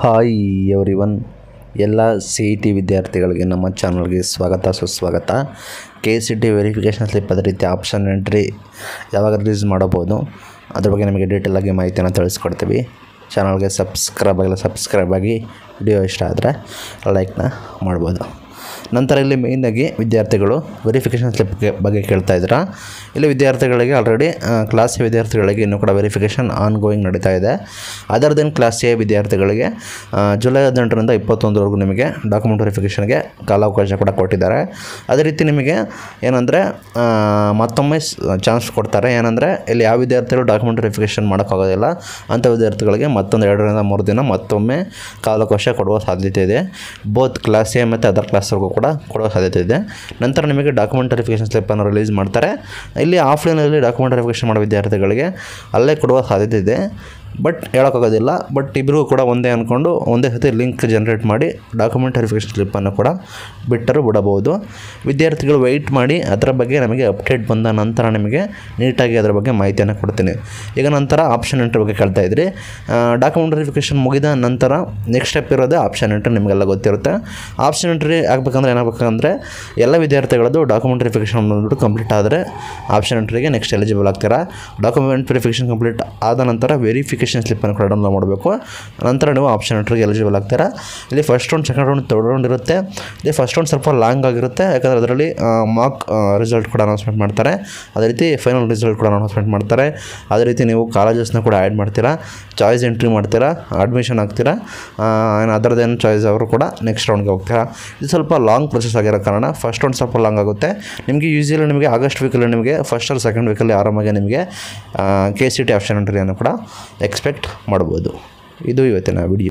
hi everyone ಎಲ್ಲ C E T ವಿದ್ಯಾರ್ಥಿಗಳಿಗೆ ನಮ್ಮ ಚಾನಲ್ಗೆ ಸ್ವಾಗತ ಸುಸ್ವಾಗತ K C T verification slip ಅದೇ ರೀತಿ ಆಪ್ಷನ್ ಎಂಟ್ರಿ ಯಾವಾಗ ರಿಲೀಸ್ ಮಾಡಬಹುದು ಅದ್ರ ಬಗ್ಗೆ ನಿಮಗೆ ಡೀಟೇಲಾಗಿ ಮಾಹಿತಿಯನ್ನು ತಿಳಿಸ್ಕೊಡ್ತೀವಿ ಚಾನಲ್ಗೆ ಸಬ್ಸ್ಕ್ರೈಬ್ ಆಗಿಲ್ಲ ಸಬ್ಸ್ಕ್ರೈಬ್ ಆಗಿ ವಿಡಿಯೋ ಇಷ್ಟ ಆದರೆ ಲೈಕ್ನ ಮಾಡ್ಬೋದು ನಂತರ ಇಲ್ಲಿ ಮೇಯ್ನಾಗಿ ವಿದ್ಯಾರ್ಥಿಗಳು ವೆರಿಫಿಕೇಶನ್ ಸ್ಲಿಪ್ ಬಗ್ಗೆ ಕೇಳ್ತಾ ಇದ್ದಾರೆ ಇಲ್ಲಿ ವಿದ್ಯಾರ್ಥಿಗಳಿಗೆ ಆಲ್ರೆಡಿ ಕ್ಲಾಸ್ ಎ ವಿದ್ಯಾರ್ಥಿಗಳಿಗೆ ಇನ್ನೂ ಕೂಡ ವೆರಿಫಿಕೇಷನ್ ಆನ್ ಗೋಯಿಂಗ್ ನಡೀತಾ ಇದೆ ಅದರ್ ದೆನ್ ಕ್ಲಾಸ್ ಎ ವಿದ್ಯಾರ್ಥಿಗಳಿಗೆ ಜುಲೈ ಹದಿನೆಂಟರಿಂದ ಇಪ್ಪತ್ತೊಂದರವರೆಗೂ ನಿಮಗೆ ಡಾಕ್ಯುಮೆಂಟ್ ವೆರಿಫಿಕೇಷನ್ಗೆ ಕಾಲಾವಕಾಶ ಕೂಡ ಕೊಟ್ಟಿದ್ದಾರೆ ಅದೇ ರೀತಿ ನಿಮಗೆ ಏನಂದರೆ ಮತ್ತೊಮ್ಮೆ ಚಾನ್ಸ್ ಕೊಡ್ತಾರೆ ಏನಂದರೆ ಇಲ್ಲಿ ಯಾವ ವಿದ್ಯಾರ್ಥಿಗಳು ಡಾಕ್ಯುಮೆಂಟ್ ವೆರಿಫಿಕೇಷನ್ ಮಾಡೋಕ್ಕಾಗೋದಿಲ್ಲ ಅಂಥ ವಿದ್ಯಾರ್ಥಿಗಳಿಗೆ ಮತ್ತೊಂದು ಎರಡರಿಂದ ಮೂರು ದಿನ ಮತ್ತೊಮ್ಮೆ ಕಾಲಾವಕಾಶ ಕೊಡುವ ಸಾಧ್ಯತೆ ಇದೆ ಬೋತ್ ಕ್ಲಾಸ್ ಎ ಮತ್ತು ಅದರ್ ಕ್ಲಾಸ್ವರೆಗೂ ಕೂಡ ಕೊಡೋ ಸಾಧ್ಯತೆ ಇದೆ ನಂತರ ನಿಮಗೆ ಡಾಕ್ಯುಮೆಂಟ್ ವೆರಿಫಿಕೇಷನ್ ಸ್ಲಿಪ್ಪನ್ನು ರಿಲೀಸ್ ಮಾಡ್ತಾರೆ ಇಲ್ಲಿ ಆಫ್ಲೈನಲ್ಲಿ ಡಾಕ್ಯುಮೆಂಟ್ ವೆರಿಫಿಕೇಷನ್ ಮಾಡೋ ವಿದ್ಯಾರ್ಥಿಗಳಿಗೆ ಅಲ್ಲೇ ಕೊಡುವ ಸಾಧ್ಯತೆ ಇದೆ ಬಟ್ ಹೇಳೋಕ್ಕಾಗೋದಿಲ್ಲ ಬಟ್ ಇಬ್ಬರಿಗೂ ಕೂಡ ಒಂದೇ ಅಂದ್ಕೊಂಡು ಒಂದೇ ಸತಿ ಲಿಂಕ್ ಜನ್ರೇಟ್ ಮಾಡಿ ಡಾಕ್ಯುಮೆಂಟ್ ವೆರಿಫಿಕೇಷನ್ ಸ್ಲಿಪ್ಪನ್ನು ಕೂಡ ಬಿಟ್ಟರೂ ಬಿಡಬಹುದು ವಿದ್ಯಾರ್ಥಿಗಳು ವೆಯ್ಟ್ ಮಾಡಿ ಅದರ ಬಗ್ಗೆ ನಮಗೆ ಅಪ್ಡೇಟ್ ಬಂದ ನಂತರ ನಿಮಗೆ ನೀಟಾಗಿ ಅದರ ಬಗ್ಗೆ ಮಾಹಿತಿಯನ್ನು ಕೊಡ್ತೀನಿ ಈಗ ನಂತರ ಆಪ್ಷನ್ ಎಂಟ್ರಿ ಬಗ್ಗೆ ಕೇಳ್ತಾ ಇದ್ರಿ ಡಾಕ್ಯುಮೆಂಟ್ ವೆರಿಫಿಕೇಷನ್ ಮುಗಿದ ನಂತರ ನೆಕ್ಸ್ಟ್ ಸ್ಟೆಪ್ ಇರೋದೇ ಆಪ್ಷನ್ ಎಂಟ್ರಿ ನಿಮಗೆಲ್ಲ ಗೊತ್ತಿರುತ್ತೆ ಆಪ್ಷನ್ ಎಂಟ್ರಿ ಆಗಬೇಕಂದ್ರೆ ಏನಾಗಬೇಕಂದ್ರೆ ಎಲ್ಲ ವಿದ್ಯಾರ್ಥಿಗಳದ್ದು ಡಾಕ್ಯುಮೆಂಟ್ ವೆರಿಫಿಕೇಷನ್ ಬಂದ್ಬಿಟ್ಟು ಕಂಪ್ಲೀಟ್ ಆದರೆ ಆಪ್ಷನ್ ಎಂಟ್ರಿಗೆ ನೆಕ್ಸ್ಟ್ ಎಲಿಜಿಬಲ್ ಆಗ್ತೀರಾ ಡಾಕ್ಯುಮೆಂಟ್ ವೆರಿಫಿಕೇಶನ್ ಕಂಪ್ಲೀಟ್ ಆದ ನಂತರ ವೆರಿಫಿಕೇಷನ್ ಅಪ್ಲಿಕೇಶನ್ ಅನ್ನು ಕೂಡ ಡೌನ್ಲೋಡ್ ಮಾಡಬೇಕು ನಂತರ ನೀವು ಆಪ್ಷನ್ ಎಂಟ್ರಿಗೆ ಎಲಿಜಿಬಲ್ ಆಗ್ತೀರಾ ಇಲ್ಲಿ first round second round third round ಇರುತ್ತೆ ಇಲ್ಲಿ ಫಸ್ಟ್ ರೌಂಡ್ ಸ್ವಲ್ಪ ಲಾಂಗ್ ಆಗಿರುತ್ತೆ ಯಾಕಂದರೆ ಅದರಲ್ಲಿ ಮಾಕ್ ರಿಸಲ್ಟ್ ಕೂಡ ಅನೌನ್ಸ್ಮೆಂಟ್ ಮಾಡ್ತಾರೆ ಅದೇ ರೀತಿ ಫೈನಲ್ ರಿಸಲ್ಟ್ ಕೂಡ ಅನೌನ್ಸ್ಮೆಂಟ್ ಮಾಡ್ತಾರೆ ಅದೇ ರೀತಿ ನೀವು ಕಾಲೇಜಸ್ನ ಕೂಡ ಆ್ಯಡ್ ಮಾಡ್ತೀರಾ ಚಾಯ್ಸ್ ಎಂಟ್ರಿ ಮಾಡ್ತೀರಾ ಅಡ್ಮಿಷನ್ ಆಗ್ತೀರಾ ಅದರದ್ದೇನು ಚಾಯ್ಸ್ ಅವರು ಕೂಡ ನೆಕ್ಸ್ಟ್ ರೌಂಡ್ಗೆ ಹೋಗ್ತೀರಾ ಇದು ಸ್ವಲ್ಪ ಲಾಂಗ್ ಪ್ರೊಸೆಸ್ ಆಗಿರೋ ಕಾರಣ ಫಸ್ಟ್ ರೌಂಡ್ ಸ್ವಲ್ಪ ಲಾಂಗ್ ಆಗುತ್ತೆ ನಿಮಗೆ ಯೂಸಿಯಲಿ ನಿಮಗೆ ಆಗಸ್ಟ್ ವೀಕಲ್ಲಿ ನಿಮಗೆ ಫಸ್ಟ್ ಆರ್ ಸೆಕೆಂಡ್ ವೀಕಲ್ಲಿ ಆರಾಮಾಗಿ ನಿಮಗೆ ಕೆ ಸಿ ಟಿ ಆಪ್ಷನ್ ಎಂಟ್ರಿಯನ್ನು ಕೂಡ ಎಕ್ಸ್ಪೆಕ್ಟ್ ಮಾಡ್ಬೋದು ಇದು ಇವತ್ತಿನ ವಿಡಿಯೋ